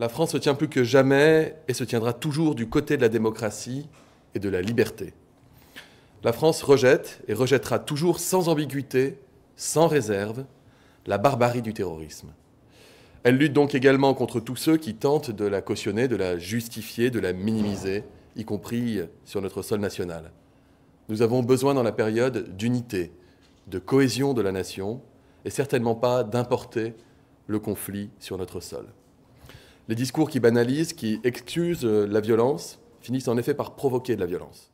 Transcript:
la France se tient plus que jamais et se tiendra toujours du côté de la démocratie et de la liberté. La France rejette et rejettera toujours sans ambiguïté, sans réserve, la barbarie du terrorisme. Elle lutte donc également contre tous ceux qui tentent de la cautionner, de la justifier, de la minimiser, y compris sur notre sol national. Nous avons besoin dans la période d'unité, de cohésion de la nation, et certainement pas d'importer le conflit sur notre sol. Les discours qui banalisent, qui excusent euh, la violence, finissent en effet par provoquer de la violence.